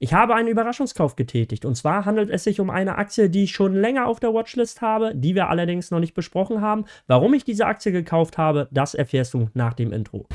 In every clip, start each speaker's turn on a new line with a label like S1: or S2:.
S1: Ich habe einen Überraschungskauf getätigt. Und zwar handelt es sich um eine Aktie, die ich schon länger auf der Watchlist habe, die wir allerdings noch nicht besprochen haben. Warum ich diese Aktie gekauft habe, das erfährst du nach dem Intro.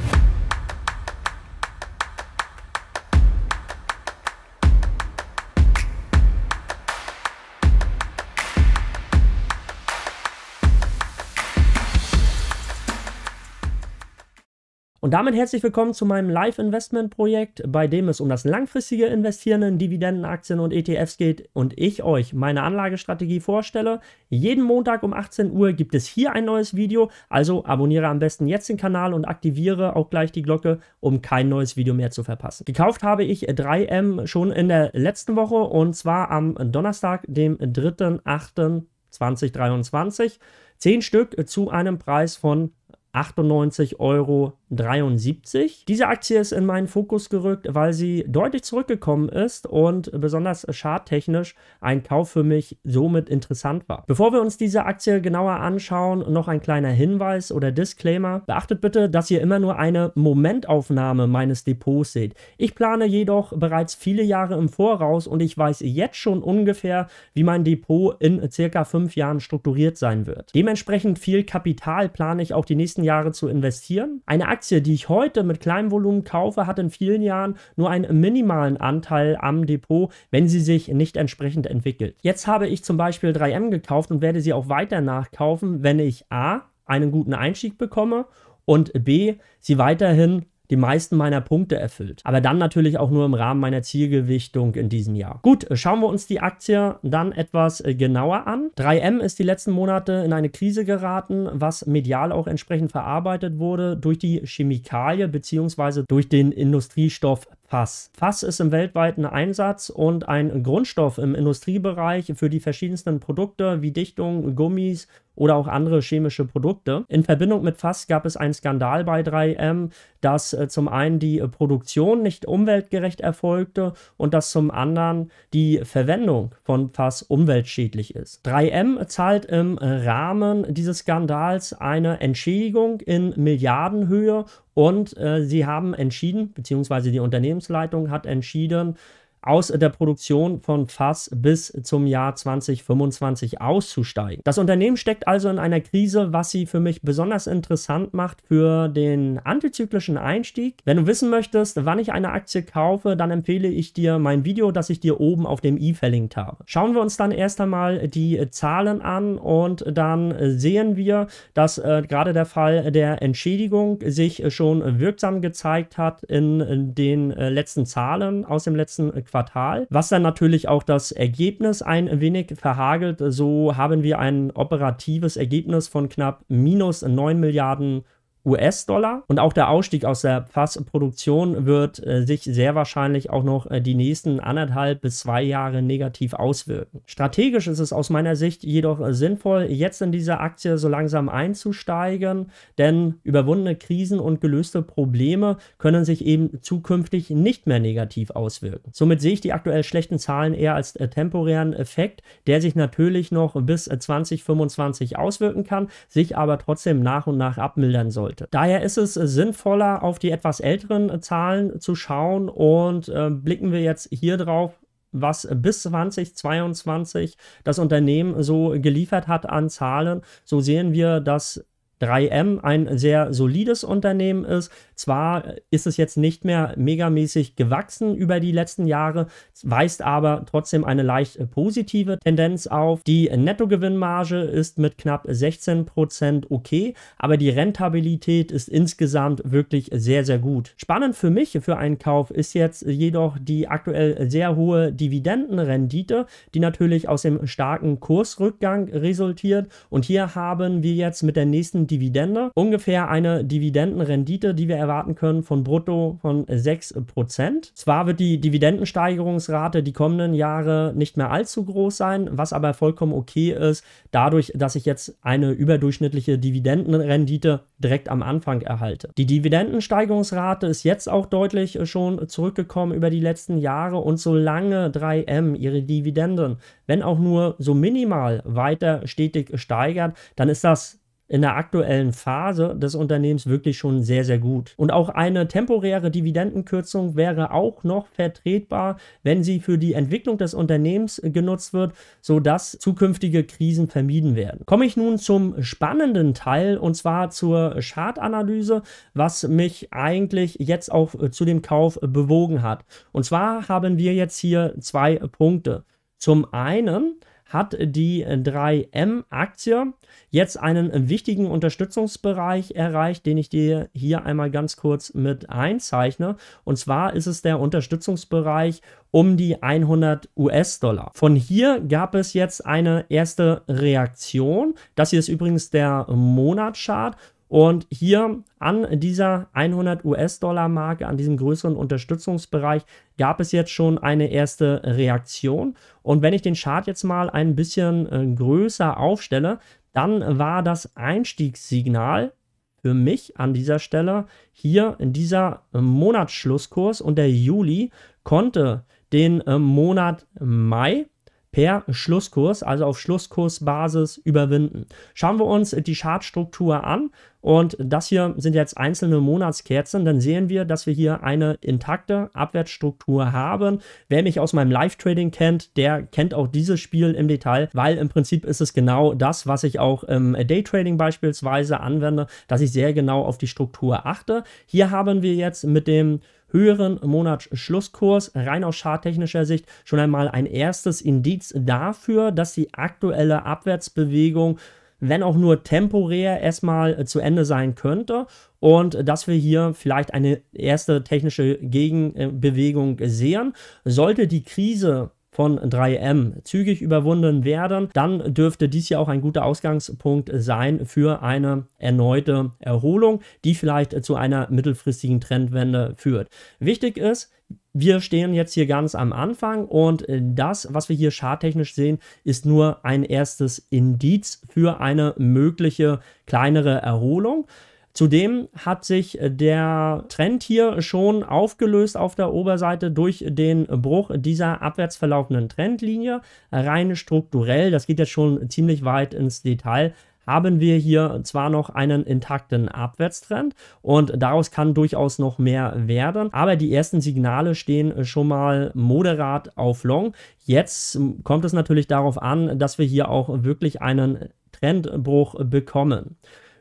S1: Und damit herzlich willkommen zu meinem Live-Investment-Projekt, bei dem es um das langfristige Investieren in Dividendenaktien und ETFs geht und ich euch meine Anlagestrategie vorstelle. Jeden Montag um 18 Uhr gibt es hier ein neues Video, also abonniere am besten jetzt den Kanal und aktiviere auch gleich die Glocke, um kein neues Video mehr zu verpassen. Gekauft habe ich 3M schon in der letzten Woche und zwar am Donnerstag, dem 3.8.2023. 10 Stück zu einem Preis von 98 Euro 73. Diese Aktie ist in meinen Fokus gerückt, weil sie deutlich zurückgekommen ist und besonders charttechnisch ein Kauf für mich somit interessant war. Bevor wir uns diese Aktie genauer anschauen, noch ein kleiner Hinweis oder Disclaimer. Beachtet bitte, dass ihr immer nur eine Momentaufnahme meines Depots seht. Ich plane jedoch bereits viele Jahre im Voraus und ich weiß jetzt schon ungefähr, wie mein Depot in circa fünf Jahren strukturiert sein wird. Dementsprechend viel Kapital plane ich auch die nächsten Jahre zu investieren. Eine Aktie Aktie, die ich heute mit kleinem Volumen kaufe, hat in vielen Jahren nur einen minimalen Anteil am Depot, wenn sie sich nicht entsprechend entwickelt. Jetzt habe ich zum Beispiel 3M gekauft und werde sie auch weiter nachkaufen, wenn ich A einen guten Einstieg bekomme und B, sie weiterhin die meisten meiner Punkte erfüllt. Aber dann natürlich auch nur im Rahmen meiner Zielgewichtung in diesem Jahr. Gut, äh, schauen wir uns die Aktie dann etwas äh, genauer an. 3M ist die letzten Monate in eine Krise geraten, was medial auch entsprechend verarbeitet wurde durch die Chemikalie bzw. durch den Industriestoff Fass. Fass ist im weltweiten Einsatz und ein Grundstoff im Industriebereich für die verschiedensten Produkte wie Dichtungen, Gummis, oder auch andere chemische Produkte. In Verbindung mit FAS gab es einen Skandal bei 3M, dass äh, zum einen die Produktion nicht umweltgerecht erfolgte und dass zum anderen die Verwendung von FAS umweltschädlich ist. 3M zahlt im Rahmen dieses Skandals eine Entschädigung in Milliardenhöhe und äh, sie haben entschieden, beziehungsweise die Unternehmensleitung hat entschieden, aus der Produktion von Fass bis zum Jahr 2025 auszusteigen. Das Unternehmen steckt also in einer Krise, was sie für mich besonders interessant macht für den antizyklischen Einstieg. Wenn du wissen möchtest, wann ich eine Aktie kaufe, dann empfehle ich dir mein Video, das ich dir oben auf dem i verlinkt habe. Schauen wir uns dann erst einmal die Zahlen an und dann sehen wir, dass äh, gerade der Fall der Entschädigung sich schon wirksam gezeigt hat in, in äh, den äh, letzten Zahlen aus dem letzten Quartal. Quartal, was dann natürlich auch das Ergebnis ein wenig verhagelt. So haben wir ein operatives Ergebnis von knapp minus 9 Milliarden Euro. US-Dollar. Und auch der Ausstieg aus der Fassproduktion wird äh, sich sehr wahrscheinlich auch noch äh, die nächsten anderthalb bis zwei Jahre negativ auswirken. Strategisch ist es aus meiner Sicht jedoch äh, sinnvoll, jetzt in diese Aktie so langsam einzusteigen, denn überwundene Krisen und gelöste Probleme können sich eben zukünftig nicht mehr negativ auswirken. Somit sehe ich die aktuell schlechten Zahlen eher als äh, temporären Effekt, der sich natürlich noch bis 2025 äh, auswirken kann, sich aber trotzdem nach und nach abmildern soll sollte. Daher ist es äh, sinnvoller, auf die etwas älteren äh, Zahlen äh, zu schauen und äh, blicken wir jetzt hier drauf, was bis 2022 das Unternehmen so geliefert hat an Zahlen. So sehen wir, dass 3M ein sehr solides Unternehmen ist, zwar ist es jetzt nicht mehr megamäßig gewachsen über die letzten Jahre, weist aber trotzdem eine leicht äh, positive Tendenz auf. Die Nettogewinnmarge ist mit knapp 16% Prozent okay, aber die Rentabilität ist insgesamt wirklich sehr, sehr gut. Spannend für mich für einen Kauf ist jetzt jedoch die aktuell sehr hohe Dividendenrendite, die natürlich aus dem starken Kursrückgang resultiert. Und hier haben wir jetzt mit der nächsten Dividende ungefähr eine Dividendenrendite, die wir erwarten erwarten können von brutto von 6%. Äh, äh, Zwar wird die Dividendensteigerungsrate die kommenden Jahre nicht mehr allzu groß sein, was aber vollkommen okay ist, dadurch, dass ich jetzt eine überdurchschnittliche Dividendenrendite direkt am Anfang erhalte. Die Dividendensteigerungsrate ist jetzt auch deutlich äh, schon zurückgekommen über die letzten Jahre und solange 3M ihre Dividenden, wenn auch nur so minimal, weiter stetig steigert, dann ist das in der aktuellen Phase des Unternehmens wirklich schon sehr, sehr gut. Und auch eine temporäre Dividendenkürzung wäre auch noch vertretbar, wenn sie für die Entwicklung des Unternehmens genutzt wird, sodass zukünftige Krisen vermieden werden. Komme ich nun zum spannenden Teil und zwar zur Chartanalyse, was mich eigentlich jetzt auch zu dem Kauf bewogen hat. Und zwar haben wir jetzt hier zwei Punkte. Zum einen hat die 3M-Aktie jetzt einen wichtigen Unterstützungsbereich erreicht, den ich dir hier einmal ganz kurz mit einzeichne. Und zwar ist es der Unterstützungsbereich um die 100 US-Dollar. Von hier gab es jetzt eine erste Reaktion. Das hier ist übrigens der Monatschart. Und hier an dieser 100 US-Dollar-Marke, an diesem größeren Unterstützungsbereich, gab es jetzt schon eine erste Reaktion. Und wenn ich den Chart jetzt mal ein bisschen äh, größer aufstelle, dann war das Einstiegssignal für mich an dieser Stelle hier in dieser äh, Monatsschlusskurs und der Juli konnte den äh, Monat Mai per Schlusskurs, also auf Schlusskursbasis überwinden. Schauen wir uns die Chartstruktur an und das hier sind jetzt einzelne Monatskerzen, dann sehen wir, dass wir hier eine intakte Abwärtsstruktur haben. Wer mich aus meinem Live-Trading kennt, der kennt auch dieses Spiel im Detail, weil im Prinzip ist es genau das, was ich auch im Day-Trading beispielsweise anwende, dass ich sehr genau auf die Struktur achte. Hier haben wir jetzt mit dem höheren Monatsschlusskurs rein aus charttechnischer Sicht schon einmal ein erstes Indiz dafür, dass die aktuelle Abwärtsbewegung wenn auch nur temporär erstmal äh, zu Ende sein könnte und äh, dass wir hier vielleicht eine erste technische Gegenbewegung äh, sehen. Sollte die Krise von 3M zügig überwunden werden, dann dürfte dies ja auch ein guter Ausgangspunkt sein für eine erneute Erholung, die vielleicht zu einer mittelfristigen Trendwende führt. Wichtig ist, wir stehen jetzt hier ganz am Anfang und äh, das, was wir hier charttechnisch sehen, ist nur ein erstes Indiz für eine mögliche kleinere Erholung. Zudem hat sich äh, der Trend hier schon aufgelöst auf der Oberseite durch den Bruch dieser abwärts verlaufenden Trendlinie. Rein strukturell, das geht jetzt schon ziemlich weit ins Detail, haben wir hier zwar noch einen intakten Abwärtstrend und daraus kann durchaus noch mehr werden, aber die ersten Signale stehen schon mal moderat auf Long. Jetzt hm, kommt es natürlich darauf an, dass wir hier auch wirklich einen Trendbruch bekommen.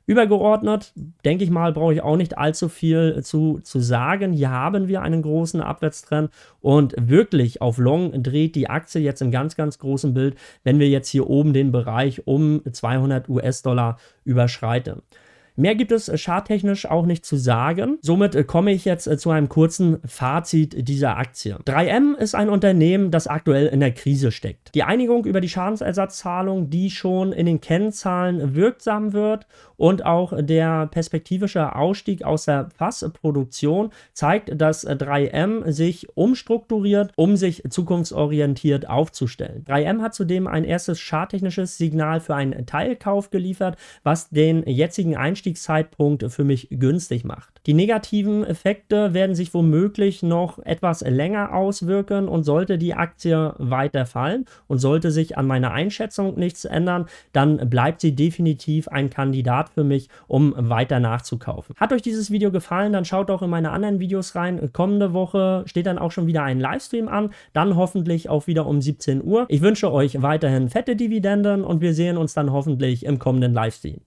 S1: Übergeordnet, denke ich mal, brauche ich auch nicht allzu viel zu, zu sagen. Hier haben wir einen großen Abwärtstrend und wirklich auf Long dreht die Aktie jetzt im ganz, ganz großen Bild, wenn wir jetzt hier oben den Bereich um 200 US-Dollar überschreiten. Mehr gibt es äh, charttechnisch auch nicht zu sagen. Somit äh, komme ich jetzt äh, zu einem kurzen Fazit dieser Aktie. 3M ist ein Unternehmen, das aktuell in der Krise steckt. Die Einigung über die Schadensersatzzahlung, die schon in den Kennzahlen wirksam wird und auch der perspektivische Ausstieg aus der Fassproduktion zeigt, dass 3M sich umstrukturiert, um sich zukunftsorientiert aufzustellen. 3M hat zudem ein erstes charttechnisches Signal für einen Teilkauf geliefert, was den jetzigen Einstieg Einstiegszeitpunkt für mich günstig macht. Die negativen Effekte werden sich womöglich noch etwas länger auswirken und sollte die Aktie weiter fallen und sollte sich an meiner Einschätzung nichts ändern, dann bleibt sie definitiv ein Kandidat für mich, um weiter nachzukaufen. Hat euch dieses Video gefallen, dann schaut auch in meine anderen Videos rein. Kommende Woche steht dann auch schon wieder ein Livestream an, dann hoffentlich auch wieder um 17 Uhr. Ich wünsche euch weiterhin fette Dividenden und wir sehen uns dann hoffentlich im kommenden Livestream.